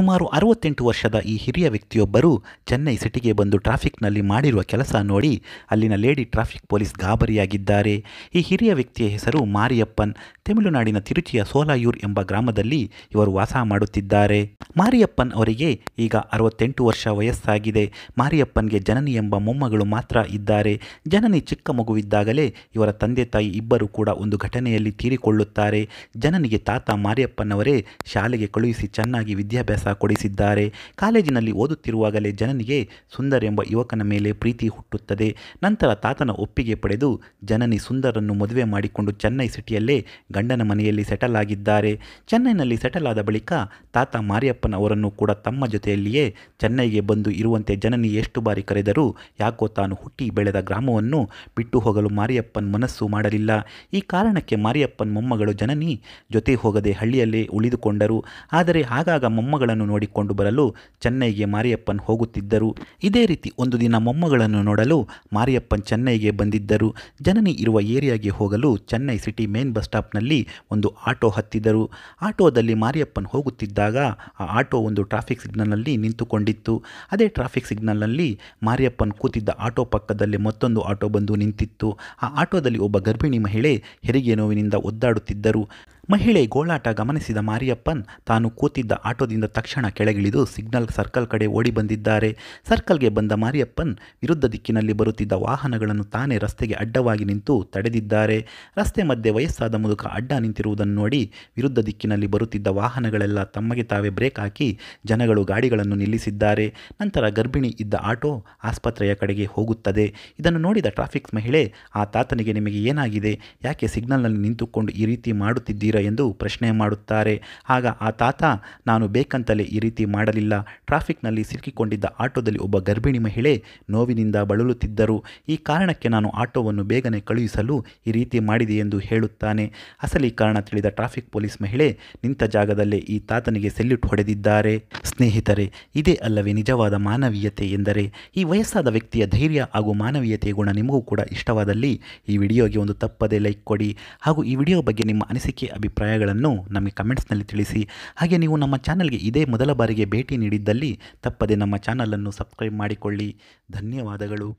ಸುಮಾರು ಅರವತ್ತೆಂಟು ವರ್ಷದ ಈ ಹಿರಿಯ ವ್ಯಕ್ತಿಯೊಬ್ಬರು ಚೆನ್ನೈ ಸಿಟಿಗೆ ಬಂದು ಟ್ರಾಫಿಕ್ನಲ್ಲಿ ಮಾಡಿರುವ ಕೆಲಸ ನೋಡಿ ಅಲ್ಲಿನ ಲೇಡಿ ಟ್ರಾಫಿಕ್ ಪೊಲೀಸ್ ಗಾಬರಿಯಾಗಿದ್ದಾರೆ ಈ ಹಿರಿಯ ವ್ಯಕ್ತಿಯ ಹೆಸರು ಮಾರಿಯಪ್ಪನ್ ತಮಿಳುನಾಡಿನ ತಿರುಚಿಯ ಸೋಲಾಯೂರ್ ಎಂಬ ಗ್ರಾಮದಲ್ಲಿ ಇವರು ವಾಸ ಮಾಡುತ್ತಿದ್ದಾರೆ ಮಾರಿಯಪ್ಪನ್ ಅವರಿಗೆ ಈಗ ಅರವತ್ತೆಂಟು ವರ್ಷ ವಯಸ್ಸಾಗಿದೆ ಮಾರಿಯಪ್ಪನ್ಗೆ ಜನನಿ ಎಂಬ ಮೊಮ್ಮಗಳು ಮಾತ್ರ ಇದ್ದಾರೆ ಜನನಿ ಚಿಕ್ಕ ಮಗುವಿದ್ದಾಗಲೇ ಇವರ ತಂದೆ ತಾಯಿ ಇಬ್ಬರು ಕೂಡ ಒಂದು ಘಟನೆಯಲ್ಲಿ ತೀರಿಕೊಳ್ಳುತ್ತಾರೆ ಜನನಿಗೆ ತಾತ ಮಾರಿಯಪ್ಪನವರೇ ಶಾಲೆಗೆ ಕಳುಹಿಸಿ ಚೆನ್ನಾಗಿ ವಿದ್ಯಾಭ್ಯಾಸ ಕೊಡಿಸಿದ್ದಾರೆ ಕಾಲೇಜಿನಲ್ಲಿ ಓದುತ್ತಿರುವಾಗಲೇ ಜನನಿಗೆ ಸುಂದರ್ ಎಂಬ ಯುವಕನ ಮೇಲೆ ಪ್ರೀತಿ ಹುಟ್ಟುತ್ತದೆ ನಂತರ ತಾತನ ಒಪ್ಪಿಗೆ ಪಡೆದು ಜನನಿ ಸುಂದರನ್ನು ಮದುವೆ ಮಾಡಿಕೊಂಡು ಚೆನ್ನೈ ಸಿಟಿಯಲ್ಲೇ ಗಂಡನ ಮನೆಯಲ್ಲಿ ಸೆಟಲ್ ಆಗಿದ್ದಾರೆ ಚೆನ್ನೈನಲ್ಲಿ ಸೆಟಲ್ ಆದ ಬಳಿಕ ತಾತ ಮಾರಿಯಪ್ಪ ಅವರನ್ನು ಕೂಡ ತಮ್ಮ ಜೊತೆಯಲ್ಲಿಯೇ ಚೆನ್ನೈಗೆ ಬಂದು ಇರುವಂತೆ ಜನನಿ ಎಷ್ಟು ಬಾರಿ ಕರೆದರೂ ಯಾಕೋ ತಾನು ಹುಟ್ಟಿ ಬೆಳೆದ ಗ್ರಾಮವನ್ನು ಬಿಟ್ಟು ಹೋಗಲು ಮಾರಿಯಪ್ಪನ್ ಮನಸ್ಸು ಮಾಡಲಿಲ್ಲ ಈ ಕಾರಣಕ್ಕೆ ಮಾರಿಯಪ್ಪನ್ ಮೊಮ್ಮಗಳು ಜನನಿ ಜೊತೆ ಹೋಗದೆ ಹಳ್ಳಿಯಲ್ಲೇ ಉಳಿದುಕೊಂಡರು ಆದರೆ ಆಗಾಗ ಮೊಮ್ಮಗಳನ್ನು ನೋಡಿಕೊಂಡು ಬರಲು ಚೆನ್ನೈಗೆ ಮಾರಿಯಪ್ಪನ್ ಹೋಗುತ್ತಿದ್ದರು ಇದೇ ರೀತಿ ಒಂದು ದಿನ ಮೊಮ್ಮಗಳನ್ನು ನೋಡಲು ಮಾರಿಯಪ್ಪನ್ ಚೆನ್ನೈಗೆ ಬಂದಿದ್ದರು ಜನನಿ ಇರುವ ಏರಿಯಾಗೆ ಹೋಗಲು ಚೆನ್ನೈ ಸಿಟಿ ಮೇನ್ ಬಸ್ ಸ್ಟಾಪ್ನಲ್ಲಿ ಒಂದು ಆಟೋ ಹತ್ತಿದರು ಆಟೋದಲ್ಲಿ ಮಾರಿಯಪ್ಪನ್ ಹೋಗುತ್ತಿದ್ದಾಗ ಆ ಆಟೋ ಒಂದು ಟ್ರಾಫಿಕ್ ಸಿಗ್ನಲ್ನಲ್ಲಿ ನಿಂತುಕೊಂಡಿತ್ತು ಅದೇ ಟ್ರಾಫಿಕ್ ಸಿಗ್ನಲ್ನಲ್ಲಿ ಮಾರಿಯಪ್ಪನ್ ಕೂತಿದ್ದ ಆಟೋ ಪಕ್ಕದಲ್ಲಿ ಮತ್ತೊಂದು ಆಟೋ ಬಂದು ನಿಂತಿತ್ತು ಆ ಆಟೋದಲ್ಲಿ ಒಬ್ಬ ಗರ್ಭಿಣಿ ಮಹಿಳೆ ಹೆರಿಗೆ ನೋವಿನಿಂದ ಒದ್ದಾಡುತ್ತಿದ್ದರು ಮಹಿಳೆ ಗೋಳಾಟ ಗಮನಿಸಿದ ಮಾರಿಯಪ್ಪನ್ ತಾನು ಕೂತಿದ್ದ ಆಟೋದಿಂದ ತಕ್ಷಣ ಕೆಳಗಿಳಿದು ಸಿಗ್ನಲ್ ಸರ್ಕಲ್ ಕಡೆ ಓಡಿ ಬಂದಿದ್ದಾರೆ ಸರ್ಕಲ್ಗೆ ಬಂದ ಮಾರಿಯಪ್ಪನ್ ವಿರುದ್ಧ ದಿಕ್ಕಿನಲ್ಲಿ ಬರುತ್ತಿದ್ದ ವಾಹನಗಳನ್ನು ತಾನೇ ರಸ್ತೆಗೆ ಅಡ್ಡವಾಗಿ ನಿಂತು ತಡೆದಿದ್ದಾರೆ ರಸ್ತೆ ಮಧ್ಯೆ ವಯಸ್ಸಾದ ಮುದುಕ ಅಡ್ಡ ನಿಂತಿರುವುದನ್ನು ನೋಡಿ ವಿರುದ್ಧ ದಿಕ್ಕಿನಲ್ಲಿ ಬರುತ್ತಿದ್ದ ವಾಹನಗಳೆಲ್ಲ ತಮಗೆ ತಾವೇ ಬ್ರೇಕ್ ಹಾಕಿ ಜನಗಳು ಗಾಡಿಗಳನ್ನು ನಿಲ್ಲಿಸಿದ್ದಾರೆ ನಂತರ ಗರ್ಭಿಣಿ ಇದ್ದ ಆಟೋ ಆಸ್ಪತ್ರೆಯ ಕಡೆಗೆ ಹೋಗುತ್ತದೆ ಇದನ್ನು ನೋಡಿದ ಟ್ರಾಫಿಕ್ ಮಹಿಳೆ ಆ ತಾತನಿಗೆ ನಿಮಗೆ ಏನಾಗಿದೆ ಯಾಕೆ ಸಿಗ್ನಲ್ನಲ್ಲಿ ನಿಂತುಕೊಂಡು ಈ ರೀತಿ ಮಾಡುತ್ತಿದ್ದೀರಿ ಎಂದು ಪ್ರಶ್ನೆ ಮಾಡುತ್ತಾರೆ ಆಗ ಆ ತಾತ ನಾನು ಬೇಕಂತಲೇ ಈ ರೀತಿ ಮಾಡಲಿಲ್ಲ ಟ್ರಾಫಿಕ್ನಲ್ಲಿ ಸಿಲುಕಿಕೊಂಡಿದ್ದ ಆಟೋದಲ್ಲಿ ಒಬ್ಬ ಗರ್ಭಿಣಿ ಮಹಿಳೆ ನೋವಿನಿಂದ ಬಳಲುತ್ತಿದ್ದರು ಈ ಕಾರಣಕ್ಕೆ ನಾನು ಆಟೋವನ್ನು ಬೇಗನೆ ಕಳುಹಿಸಲು ಈ ರೀತಿ ಮಾಡಿದೆ ಎಂದು ಹೇಳುತ್ತಾನೆ ಅಸಲಿ ಕಾರಣ ತಿಳಿದ ಟ್ರಾಫಿಕ್ ಪೊಲೀಸ್ ಮಹಿಳೆ ನಿಂತ ಜಾಗದಲ್ಲೇ ಈ ತಾತನಿಗೆ ಸೆಲ್ಯೂಟ್ ಹೊಡೆದಿದ್ದಾರೆ ಸ್ನೇಹಿತರೆ ಇದೇ ಅಲ್ಲವೇ ನಿಜವಾದ ಮಾನವೀಯತೆ ಎಂದರೆ ಈ ವಯಸ್ಸಾದ ವ್ಯಕ್ತಿಯ ಧೈರ್ಯ ಹಾಗೂ ಮಾನವೀಯತೆಯ ಗುಣ ನಿಮಗೂ ಕೂಡ ಇಷ್ಟವಾದಲ್ಲಿ ಈ ವಿಡಿಯೋಗೆ ಒಂದು ತಪ್ಪದೇ ಲೈಕ್ ಕೊಡಿ ಹಾಗೂ ಈ ವಿಡಿಯೋ ಬಗ್ಗೆ ನಿಮ್ಮ ಅನಿಸಿಕೆ ಅಭಿಪ್ರಾಯಗಳನ್ನು ನಮಗೆ ಕಮೆಂಟ್ಸ್ನಲ್ಲಿ ತಿಳಿಸಿ ಹಾಗೆ ನೀವು ನಮ್ಮ ಚಾನಲ್ಗೆ ಇದೇ ಮೊದಲ ಬಾರಿಗೆ ಭೇಟಿ ನೀಡಿದ್ದಲ್ಲಿ ತಪ್ಪದೆ ನಮ್ಮ ಚಾನಲನ್ನು ಸಬ್ಸ್ಕ್ರೈಬ್ ಮಾಡಿಕೊಳ್ಳಿ ಧನ್ಯವಾದಗಳು